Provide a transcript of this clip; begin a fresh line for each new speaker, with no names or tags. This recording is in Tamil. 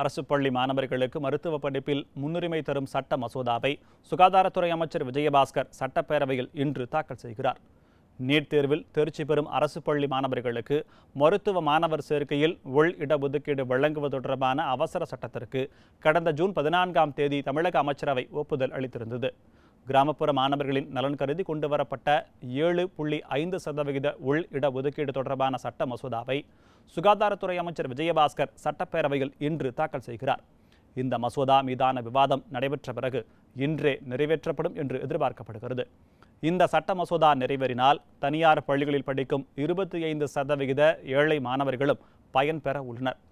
அரசு பள்ளி மாணவர்களுக்கு மருத்துவ படிப்பில் முன்னுரிமை தரும் சட்ட மசோதாவை சுகாதாரத்துறை அமைச்சர் விஜயபாஸ்கர் சட்டப்பேரவையில் இன்று தாக்கல் செய்கிறார் நீட் தேர்வில் தேர்ச்சி பெறும் அரசு பள்ளி மாணவர்களுக்கு மருத்துவ மாணவர் சேர்க்கையில் உள் இடஒதுக்கீடு வழங்குவது தொடர்பான அவசர சட்டத்திற்கு கடந்த ஜூன் பதினான்காம் தேதி தமிழக அமைச்சரவை ஒப்புதல் அளித்திருந்தது கிராமப்புற மாணவர்களின் நலன் கருதி கொண்டுவரப்பட்ட ஏழு புள்ளி ஐந்து சதவிகித உள் இடஒதுக்கீடு தொடர்பான சட்ட மசோதாவை சுகாதாரத்துறை அமைச்சர் விஜயபாஸ்கர் சட்டப்பேரவையில் இன்று தாக்கல் செய்கிறார் இந்த மசோதா மீதான விவாதம் நடைபெற்ற பிறகு இன்றே நிறைவேற்றப்படும் என்று எதிர்பார்க்கப்படுகிறது இந்த சட்ட மசோதா நிறைவேறினால் தனியார் பள்ளிகளில் படிக்கும் இருபத்தி ஐந்து சதவிகித ஏழை மாணவர்களும் பயன்பெற உள்ளனர்